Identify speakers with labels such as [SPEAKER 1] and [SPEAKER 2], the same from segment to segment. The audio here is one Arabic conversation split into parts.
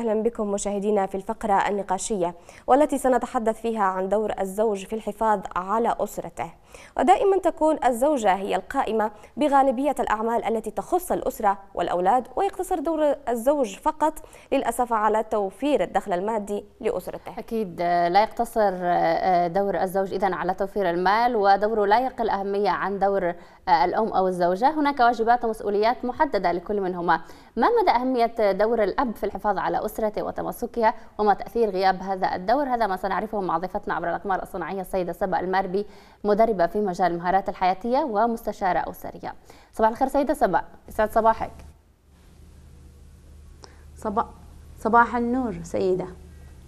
[SPEAKER 1] أهلا بكم مشاهدينا في الفقرة النقاشية والتي سنتحدث فيها عن دور الزوج في الحفاظ على أسرته ودائما تكون الزوجة هي القائمة بغالبية الأعمال التي تخص الأسرة والأولاد ويقتصر دور الزوج فقط للأسف
[SPEAKER 2] على توفير الدخل المادي لأسرته أكيد آه، لا يقتصر آه، آه، دور الزوج إذا على توفير المال ودوره لا يقل أهمية عن دور الأم أو الزوجة هناك واجبات ومسؤوليات محددة لكل منهما ما مدى أهمية دور الأب في الحفاظ على أسرته وتمسكها وما تأثير غياب هذا الدور هذا ما سنعرفه مع ضيفتنا عبر الأقمار الصناعية السيدة سبا الماربي مدربة طبيبة في مجال المهارات الحياتية ومستشارة أسرية صباح الخير سيدة سبا يسعد صباحك صبا
[SPEAKER 1] صباح النور سيدة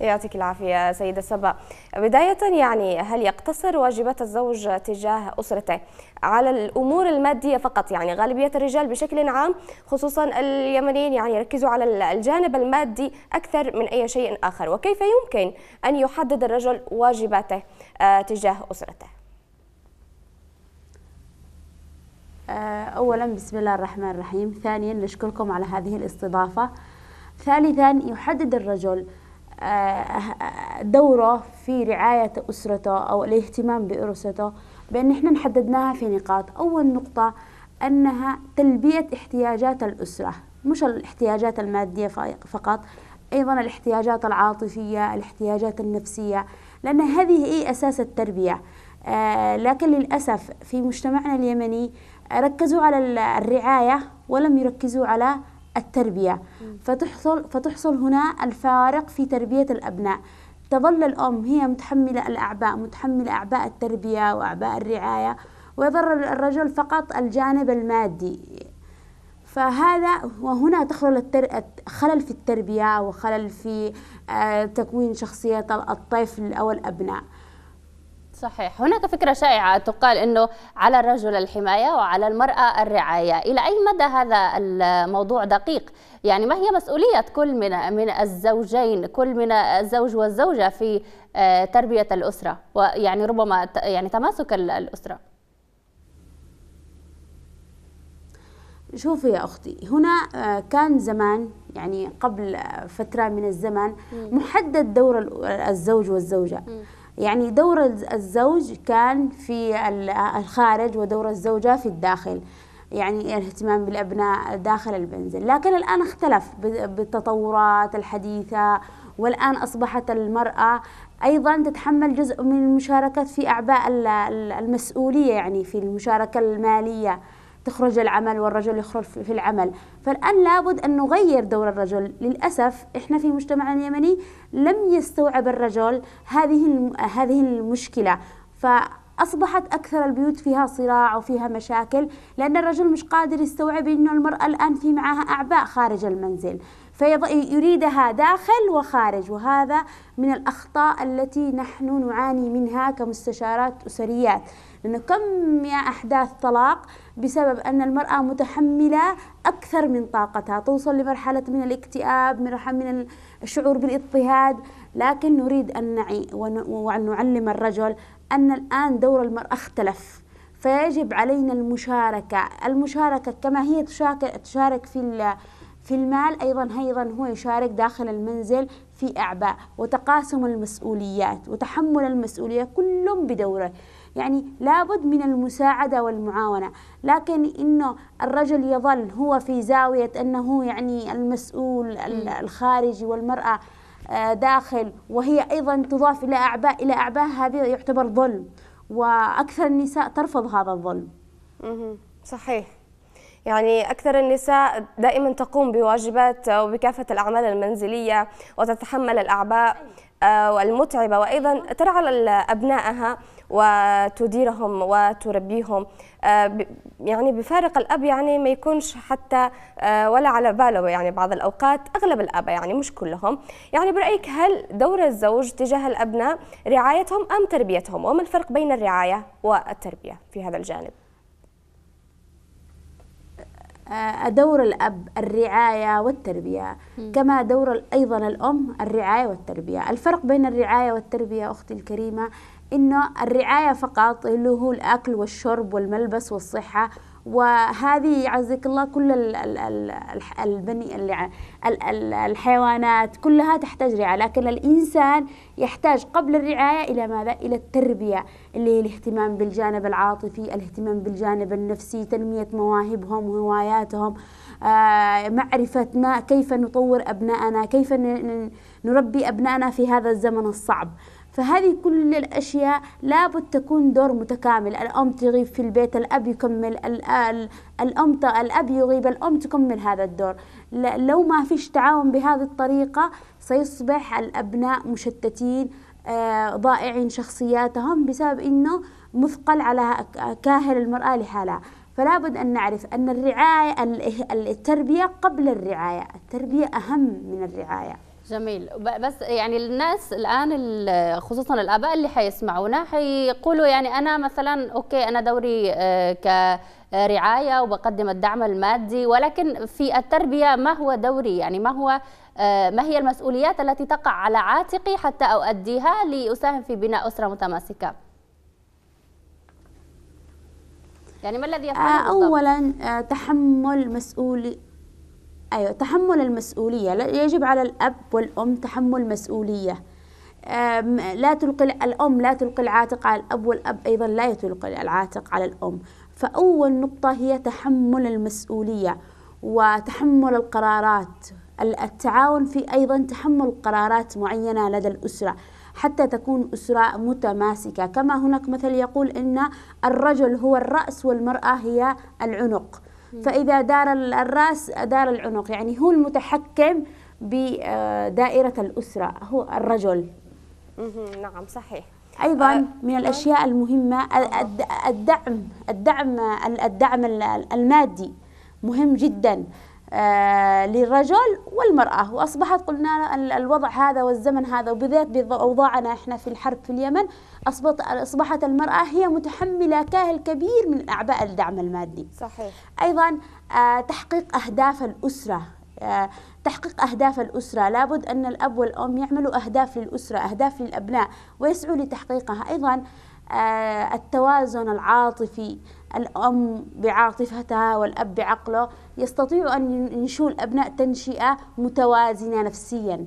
[SPEAKER 1] يعطيك العافية سيدة سبا بداية يعني هل يقتصر واجبات الزوج تجاه أسرته على الأمور المادية فقط يعني غالبية الرجال بشكل عام خصوصا اليمنيين يعني يركزوا على الجانب المادي أكثر من أي شيء آخر وكيف يمكن أن يحدد الرجل واجباته آه، تجاه أسرته آه، أولا
[SPEAKER 3] بسم الله الرحمن الرحيم ثانيا نشكركم على هذه الاستضافة ثالثا يحدد الرجل آه، دوره في رعاية أسرته أو الاهتمام بأسرته بأن احنا نحددناها في نقاط أول نقطة أنها تلبية احتياجات الأسرة مش الاحتياجات المادية فقط أيضا الاحتياجات العاطفية الاحتياجات النفسية لأن هذه هي أساس التربية آه، لكن للأسف في مجتمعنا اليمني ركزوا على الرعاية ولم يركزوا على التربية فتحصل, فتحصل هنا الفارق في تربية الأبناء تظل الأم هي متحملة الأعباء متحملة أعباء التربية وأعباء الرعاية ويضر الرجل فقط الجانب المادي فهذا وهنا تخلل التر... خلل في التربية
[SPEAKER 2] وخلل في آه، تكوين شخصية الطفل أو الأبناء صحيح هناك فكرة شائعة تقال أنه على الرجل الحماية وعلى المرأة الرعاية إلى أي مدى هذا الموضوع دقيق يعني ما هي مسؤولية كل من من الزوجين كل من الزوج والزوجة في آه، تربية الأسرة ويعني ربما يعني تماسك الأسرة
[SPEAKER 3] شوفي يا أختي هنا آه، كان زمان يعني قبل آه، فترة من الزمن محدد دور الزوج والزوجة يعني دور الزوج كان في الخارج ودور الزوجة في الداخل يعني الاهتمام بالأبناء داخل المنزل لكن الآن اختلف بالتطورات الحديثة والآن أصبحت المرأة أيضا تتحمل جزء من المشاركة في أعباء المسؤولية يعني في المشاركة المالية تخرج العمل والرجل يخرج في العمل فالآن لابد أن نغير دور الرجل للأسف إحنا في مجتمعنا اليمني لم يستوعب الرجل هذه هذه المشكلة ف أصبحت أكثر البيوت فيها صراع وفيها مشاكل لأن الرجل مش قادر يستوعب أنه المرأة الآن في معها أعباء خارج المنزل فيريدها داخل وخارج وهذا من الأخطاء التي نحن نعاني منها كمستشارات أسريات لأنه كم يا أحداث طلاق بسبب أن المرأة متحملة أكثر من طاقتها توصل لمرحلة من الاكتئاب من الشعور بالاضطهاد لكن نريد أن نعي وأن نعلم الرجل أن الآن دور المرأة اختلف فيجب علينا المشاركة المشاركة كما هي تشارك في في المال أيضا أيضا هو يشارك داخل المنزل في أعباء وتقاسم المسؤوليات وتحمل المسؤولية كل بدوره يعني لابد من المساعدة والمعاونة لكن إنه الرجل يظل هو في زاوية أنه يعني المسؤول الخارجي والمرأة آه، داخل وهي أيضا تضاف إلى أعباء إلى أعباء هذا يعتبر
[SPEAKER 1] ظلم وأكثر النساء ترفض هذا الظلم صحيح يعني أكثر النساء دائما تقوم بواجبات وبكافة الأعمال المنزلية وتتحمل الأعباء آه، والمتعبة وأيضا ترعى أبنائها وتديرهم وتربيهم آه، يعني بفارق الاب يعني ما يكونش حتى آه، ولا على باله يعني بعض الاوقات اغلب الاباء يعني مش كلهم يعني برايك هل دور الزوج تجاه الابناء رعايتهم ام تربيتهم وما الفرق بين الرعايه والتربيه في هذا الجانب
[SPEAKER 3] آه، دور الأب الرعاية والتربية كما دور أيضا الأم الرعاية والتربية الفرق بين الرعاية والتربية أختي الكريمة انه الرعايه فقط اللي هو الاكل والشرب والملبس والصحه وهذه يعزك الله كل البني الحيوانات كلها تحتاج رعاية لكن الإنسان يحتاج قبل الرعاية إلى ماذا؟ إلى التربية اللي هي الاهتمام بالجانب العاطفي الاهتمام بالجانب النفسي تنمية مواهبهم وهواياتهم آه، معرفة ما كيف نطور أبنائنا كيف نربي أبنائنا في هذا الزمن الصعب فهذه كل الأشياء لابد تكون دور متكامل الأم تغيب في البيت الأب يكمل الأم الأب يغيب الأم تكمل هذا الدور لو ما فيش تعاون بهذه الطريقة سيصبح الأبناء مشتتين آه، ضائعين شخصياتهم بسبب أنه مثقل على كاهل المرأة لحالها فلا بد أن نعرف أن الرعاية التربية قبل الرعاية التربية أهم من الرعاية
[SPEAKER 2] جميل بس يعني الناس الان خصوصا الاباء اللي حيسمعونا حيقولوا يعني انا مثلا اوكي انا دوري آه، كرعايه وبقدم الدعم المادي ولكن في التربيه ما هو دوري يعني ما هو آه، ما هي المسؤوليات التي تقع على عاتقي حتى اؤديها لاساهم في بناء اسره متماسكه يعني ما الذي يفعله آه،
[SPEAKER 3] اولا تحمل مسؤوليه أيوة تحمل المسؤولية يجب على الأب والأم تحمل مسؤولية لا تلقي الأم لا تلقي العاتق على الأب والأب أيضا لا يلقي العاتق على الأم فأول نقطة هي تحمل المسؤولية وتحمل القرارات التعاون في أيضا تحمل قرارات معينة لدى الأسرة حتى تكون أسرة متماسكة كما هناك مثل يقول إن الرجل هو الرأس والمرأة هي العنق فإذا دار الرأس دار العنق يعني هو المتحكم بدائرة الأسرة هو الرجل
[SPEAKER 1] نعم صحيح
[SPEAKER 3] ايضا أه، من نعم. الاشياء المهمه أه. الدعم الدعم الدعم المادي مهم جدا آه، للرجل والمرأة وأصبحت قلنا الوضع هذا والزمن هذا وبذات بأوضاعنا إحنا في الحرب في اليمن أصبحت, أصبحت المرأة هي متحملة كاهل كبير من أعباء الدعم المادي صحيح أيضا آه، تحقيق أهداف الأسرة آه، تحقيق أهداف الأسرة لابد أن الأب والأم يعملوا أهداف للأسرة أهداف للأبناء ويسعوا لتحقيقها أيضا التوازن العاطفي الأم بعاطفتها والأب بعقله يستطيع أن ينشئوا الأبناء تنشئة متوازنة نفسيا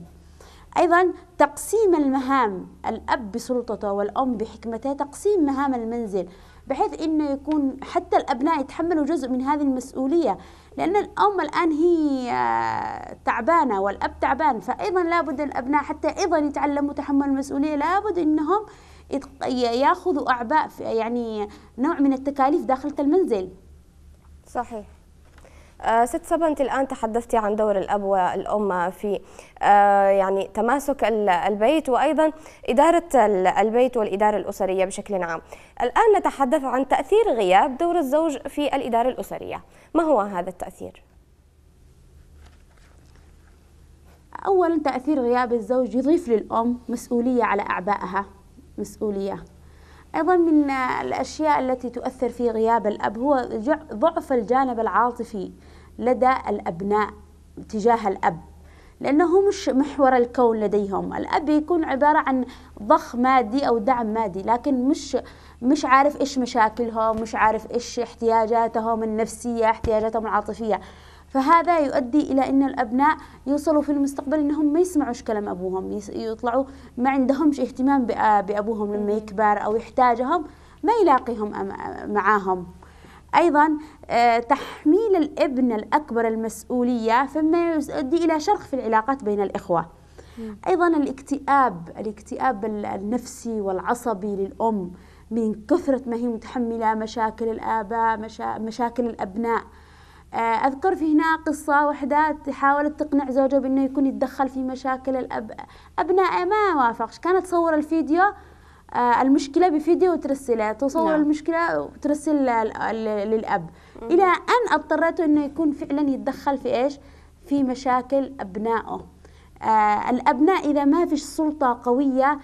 [SPEAKER 3] أيضا تقسيم المهام الأب بسلطته والأم بحكمته تقسيم مهام المنزل بحيث أنه يكون حتى الأبناء يتحملوا جزء من هذه المسؤولية لأن الأم الآن هي آه، تعبانة والأب تعبان فأيضا لابد الأبناء حتى أيضا يتعلموا تحمل المسؤولية لابد أنهم ياخذوا اعباء يعني نوع من التكاليف داخله المنزل صحيح
[SPEAKER 1] آه، ست سبا انت الان تحدثتي عن دور الاب والام في آه، يعني تماسك البيت وايضا اداره البيت والاداره الاسريه بشكل عام. الان نتحدث عن تاثير غياب دور الزوج في الاداره الاسريه، ما هو هذا التاثير؟ اولا
[SPEAKER 2] تاثير
[SPEAKER 3] غياب الزوج يضيف للام مسؤوليه على اعبائها مسؤولية أيضا من الأشياء التي تؤثر في غياب الأب هو ضعف الجانب العاطفي لدى الأبناء تجاه الأب لأنه مش محور الكون لديهم الأب يكون عبارة عن ضخ مادي أو دعم مادي لكن مش مش عارف إيش مشاكلهم مش عارف إيش احتياجاتهم النفسية احتياجاتهم العاطفية فهذا يؤدي إلى أن الأبناء يوصلوا في المستقبل أنهم ما يسمعوش كلام أبوهم يطلعوا ما عندهمش اهتمام بأبوهم لما يكبر أو يحتاجهم ما يلاقيهم معاهم أيضا آه، تحميل الابن الأكبر المسؤولية فما يؤدي إلى شرخ في العلاقات بين الإخوة أيضا الاكتئاب الاكتئاب النفسي والعصبي للأم من كثرة ما هي متحملة مشاكل الآباء مشا... مشاكل الأبناء آه، أذكر في هنا قصة وحدة حاولت تقنع زوجها بأنه يكون يتدخل في مشاكل الأب أبنائه ما وافقش كانت تصور الفيديو آه، المشكلة بفيديو وترسله تصور لا. نعم. المشكلة وترسل للأب إلى أن اضطريته أنه يكون فعلا يتدخل في إيش في مشاكل أبنائه آه، الأبناء إذا ما فيش سلطة قوية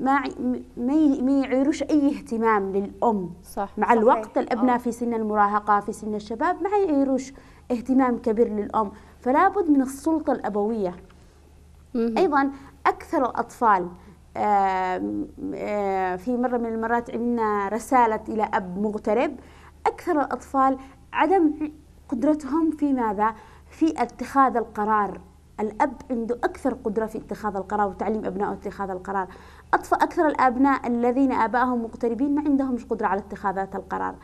[SPEAKER 3] ما ما يعيروش اي اهتمام للام صح مع صحيح. الوقت الابناء آه. في سن المراهقه في سن الشباب ما يعيروش اهتمام كبير للام فلا بد من السلطه الابويه مم. ايضا اكثر الاطفال آه، آه، في مره من المرات عندنا رساله الى اب مغترب اكثر الاطفال عدم قدرتهم في ماذا في اتخاذ القرار الاب عنده اكثر قدره في اتخاذ القرار وتعليم ابنائه اتخاذ القرار أكثر الأبناء الذين آبائهم مغتربين ما عندهمش قدرة على اتخاذ القرار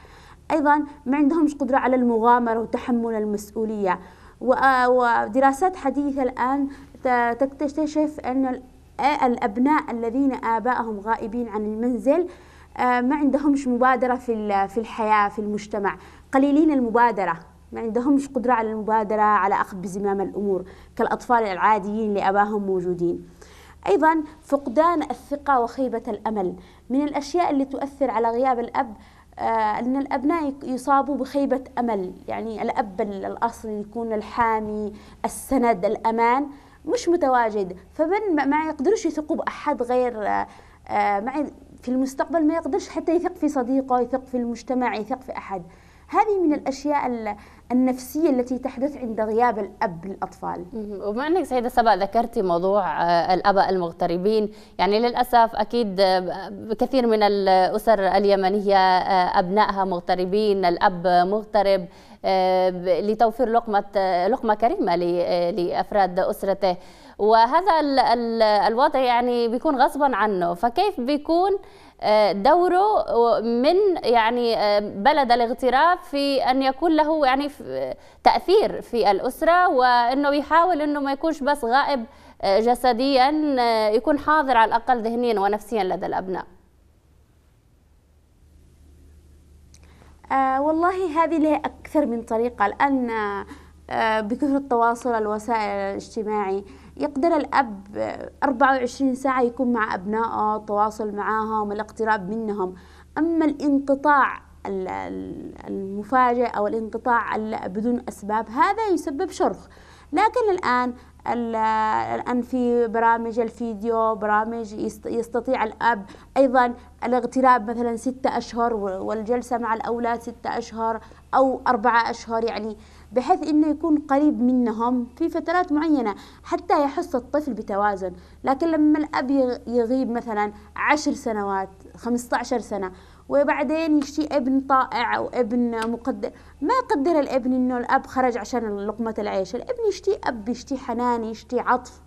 [SPEAKER 3] أيضا ما عندهمش قدرة على المغامرة وتحمل المسؤولية آه، ودراسات حديثة الآن تكتشف أن الأبناء الذين آبائهم غائبين عن المنزل آه، ما عندهمش مبادرة في في الحياة في المجتمع قليلين المبادرة ما عندهمش قدرة على المبادرة على أخذ بزمام الأمور كالأطفال العاديين اللي موجودين أيضا فقدان الثقة وخيبة الأمل من الأشياء اللي تؤثر على غياب الأب آه، أن الأبناء يصابوا بخيبة أمل يعني الأب الأصلي يكون الحامي السند الأمان مش متواجد فمن ما يقدرش يثقوا بأحد غير آه، آه، في المستقبل ما يقدرش حتى يثق في صديقه يثق في المجتمع يثق في أحد هذه من الأشياء النفسية التي تحدث عند غياب الأب للأطفال
[SPEAKER 2] وبما أنك سيدة سبا ذكرتي موضوع آه، الأباء المغتربين يعني للأسف أكيد آه، كثير من الأسر اليمنية آه، أبنائها مغتربين الأب مغترب لتوفير لقمة لقمة كريمة لأفراد أسرته وهذا الوضع يعني بيكون غصبا عنه فكيف بيكون آه، دوره من يعني آه، بلد الاغتراب في ان يكون له يعني تاثير في الاسره وانه يحاول انه ما يكونش بس غائب آه، جسديا يكون حاضر على الاقل ذهنيا ونفسيا لدى الابناء.
[SPEAKER 3] آه والله هذه لها أكثر من طريقة الآن آه بكثرة التواصل الوسائل الاجتماعي يقدر الأب 24 ساعة يكون مع أبنائه تواصل معاهم الاقتراب منهم أما الانقطاع المفاجئ أو الانقطاع بدون أسباب هذا يسبب شرخ لكن الآن الآن في برامج الفيديو برامج يستطيع الأب أيضا الاغتراب مثلا ستة أشهر والجلسة مع الأولاد ستة أشهر أو أربعة أشهر يعني بحيث انه يكون قريب منهم في فترات معينة حتى يحس الطفل بتوازن لكن لما الاب يغيب مثلا عشر سنوات خمسة عشر سنة وبعدين يشتي ابن طائع او ابن مقدر ما يقدر الابن انه الاب خرج عشان لقمة العيش الابن يشتي اب يشتي حنان يشتي عطف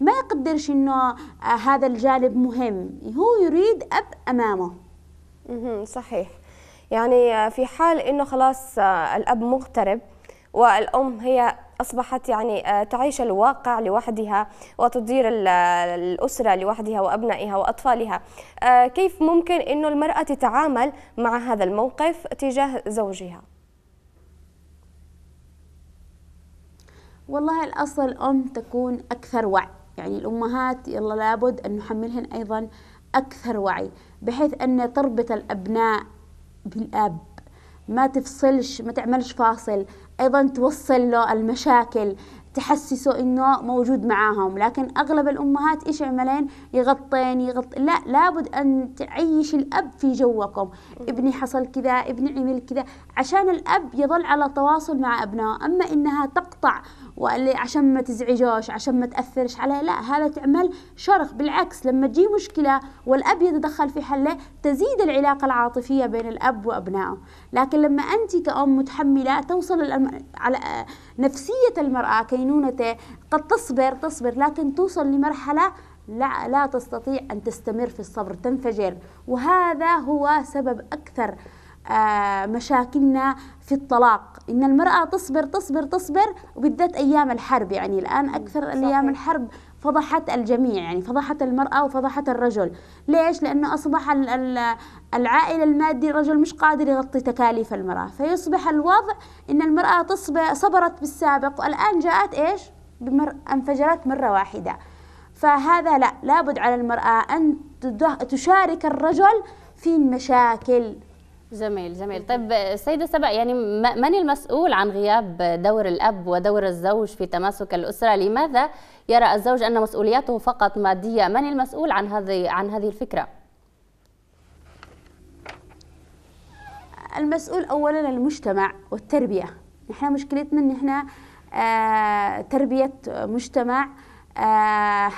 [SPEAKER 1] ما يقدرش انه آه، هذا الجانب مهم هو يريد اب امامه صحيح يعني آه، في حال انه خلاص آه، الاب مغترب والأم هي أصبحت يعني آه، تعيش الواقع لوحدها وتدير الأسرة لوحدها وأبنائها وأطفالها آه، كيف ممكن أنه المرأة تتعامل مع هذا الموقف تجاه زوجها؟ والله
[SPEAKER 3] الأصل أم تكون أكثر وعي يعني الأمهات يلا لابد أن نحملهن أيضا أكثر وعي بحيث أن تربط الأبناء بالأب ما تفصلش ما تعملش فاصل أيضا توصل له المشاكل تحسسه انه موجود معاهم لكن اغلب الامهات ايش يعملين يغطين يغط لا لابد ان تعيش الاب في جوكم ابني حصل كذا ابني عمل كذا عشان الاب يظل على تواصل مع ابنه اما انها تقطع وقال لي عشان ما تزعجوش عشان ما تأثرش عليه لا هذا تعمل شرخ بالعكس لما تجي مشكلة والأب يتدخل في حله تزيد العلاقة العاطفية بين الأب وأبنائه لكن لما أنت كأم متحملة توصل على نفسية المرأة كينونته قد تصبر تصبر لكن توصل لمرحلة لا, لا تستطيع أن تستمر في الصبر تنفجر وهذا هو سبب أكثر آه، مشاكلنا في الطلاق إن المرأة تصبر تصبر تصبر وبالذات أيام الحرب يعني الآن أكثر أيام الحرب فضحت الجميع يعني فضحت المرأة وفضحت الرجل ليش؟ لأنه أصبح العائلة المادي الرجل مش قادر يغطي تكاليف المرأة فيصبح الوضع إن المرأة تصبر صبرت بالسابق والآن جاءت إيش؟ بمر انفجرت مرة واحدة فهذا لا لابد على المرأة أن تشارك الرجل
[SPEAKER 2] في المشاكل جميل جميل طيب سيدة سبق يعني من المسؤول عن غياب دور الأب ودور الزوج في تماسك الأسرة لماذا يرى الزوج أن مسؤولياته فقط مادية من المسؤول عن هذه عن هذه الفكرة
[SPEAKER 3] المسؤول أولا المجتمع والتربية نحن مشكلتنا أن احنا آه، تربية مجتمع آه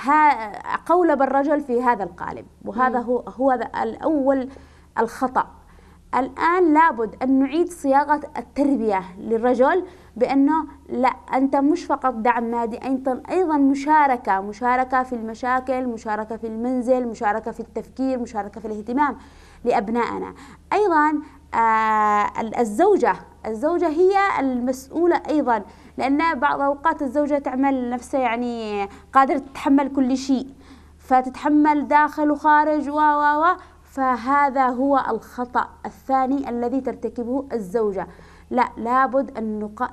[SPEAKER 3] قولب الرجل في هذا القالب وهذا هو هو الأول الخطأ الآن لابد أن نعيد صياغة التربية للرجل بأنه لا أنت مش فقط دعم مادي أنت أيضا مشاركة مشاركة في المشاكل مشاركة في المنزل مشاركة في التفكير مشاركة في الاهتمام لأبنائنا أيضا آه الزوجة الزوجة هي المسؤولة أيضا لأن بعض أوقات الزوجة تعمل نفسها يعني قادرة تتحمل كل شيء فتتحمل داخل وخارج و و و فهذا هو الخطأ الثاني الذي ترتكبه الزوجة لا لابد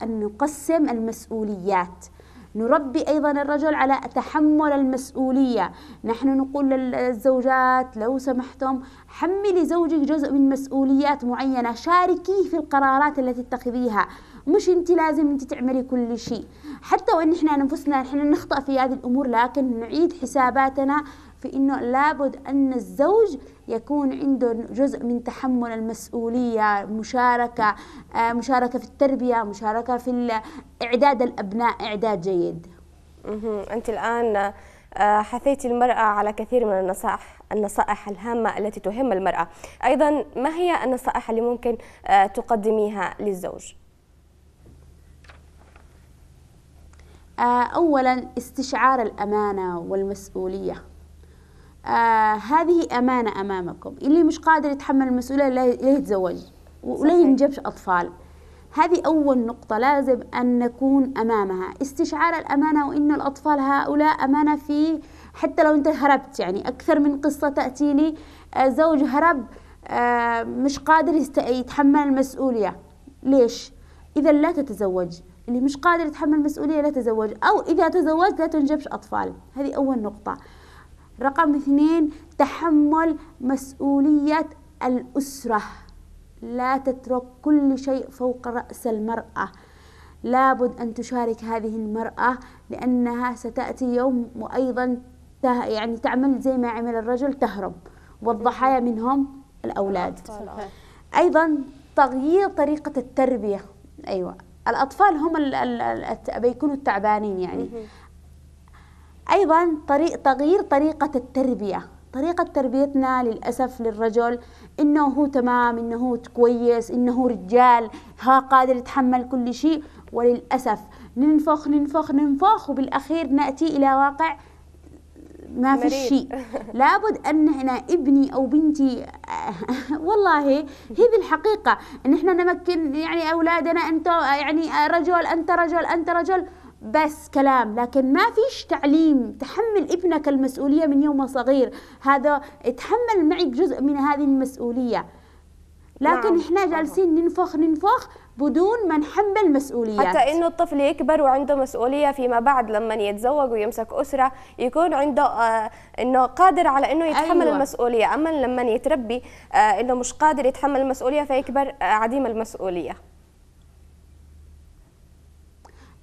[SPEAKER 3] أن نقسم المسؤوليات نربي أيضا الرجل على تحمل المسؤولية نحن نقول للزوجات لو سمحتم حملي زوجك جزء من مسؤوليات معينة شاركيه في القرارات التي تتخذيها مش انت لازم انت تعملي كل شيء حتى وان احنا انفسنا احنا نخطأ في هذه الامور لكن نعيد حساباتنا في أنه لابد أن الزوج يكون عنده جزء من تحمل المسؤولية مشاركة آه، مشاركة في التربية
[SPEAKER 1] مشاركة في إعداد الأبناء إعداد جيد أنت الآن آه، حثيت المرأة على كثير من النصائح النصائح الهامة التي تهم المرأة أيضا ما هي النصائح اللي ممكن آه، تقدميها للزوج؟ أولا استشعار الأمانة
[SPEAKER 3] والمسؤولية آه هذه أمانة أمامكم اللي مش قادر يتحمل المسؤولية لا يتزوج ولا ينجبش أطفال هذه أول نقطة لازم أن نكون أمامها استشعار الأمانة وإن الأطفال هؤلاء أمانة في حتى لو أنت هربت يعني أكثر من قصة تأتي لي آه، زوج هرب آه، مش قادر يتحمل المسؤولية ليش؟ إذا لا تتزوج اللي مش قادر يتحمل المسؤولية لا تتزوج أو إذا تزوجت لا تنجبش أطفال هذه أول نقطة رقم اثنين تحمل مسؤولية الأسرة لا تترك كل شيء فوق رأس المرأة لابد أن تشارك هذه المرأة لأنها ستأتي يوم وأيضا يعني تعمل زي ما عمل الرجل تهرب والضحايا منهم الأولاد أيضا تغيير طريقة التربية أيوة الأطفال هم بيكونوا التعبانين يعني أيضا طريق تغيير طريقة التربية طريقة تربيتنا للأسف للرجل إنه هو تمام إنه هو كويس إنه هو رجال ها قادر يتحمل كل شيء وللأسف ننفخ ننفخ ننفخ وبالأخير نأتي إلى واقع ما في شيء لابد ان هنا ابني او بنتي والله هذه الحقيقه ان احنا نمكن يعني اولادنا انت يعني رجل انت رجل انت رجل بس كلام لكن ما فيش تعليم تحمل ابنك المسؤولية من يوم صغير هذا تحمل معي جزء من هذه المسؤولية لكن نعم.
[SPEAKER 1] احنا جالسين ننفخ ننفخ بدون ما نحمل مسؤوليات حتى انه الطفل يكبر وعنده مسؤوليه فيما بعد لما يتزوج ويمسك اسره يكون عنده آه انه قادر على انه يتحمل أيوة. المسؤوليه اما لما يتربي آه انه مش قادر يتحمل المسؤوليه فيكبر آه عديم المسؤوليه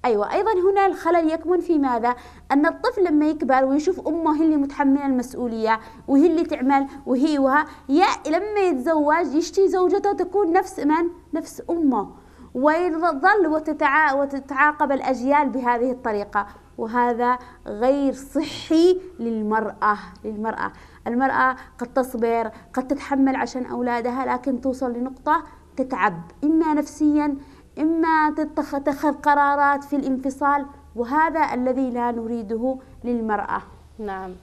[SPEAKER 3] أيوة أيضا هنا الخلل يكمن في ماذا؟ أن الطفل لما يكبر ويشوف أمه هي اللي متحملة المسؤولية وهي اللي تعمل وهي وها يا لما يتزوج يشتي زوجته تكون نفس من؟ نفس أمه ويظل وتتع... وتتعاقب الأجيال بهذه الطريقة وهذا غير صحي للمرأة للمرأة المرأة قد تصبر قد تتحمل عشان أولادها لكن توصل لنقطة تتعب إما نفسيا إما تتخذ قرارات في الانفصال وهذا الذي لا نريده للمرأة
[SPEAKER 2] نعم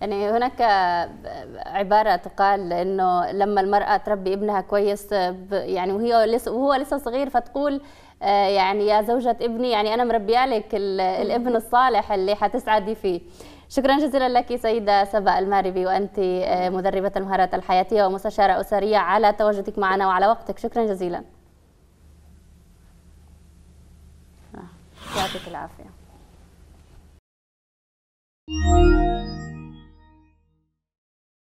[SPEAKER 2] يعني هناك عبارة تقال إنه لما المرأة تربي ابنها كويس يعني وهي لسه وهو لسه صغير فتقول آه، يعني يا زوجة ابني يعني أنا مربية لك الابن الصالح اللي حتسعدي فيه شكرا جزيلا لك سيدة سبا الماربي وأنت آه، مدربة المهارات الحياتية ومستشارة أسرية على تواجدك معنا وعلى وقتك شكرا جزيلا अफवाह के खिलाफ
[SPEAKER 3] है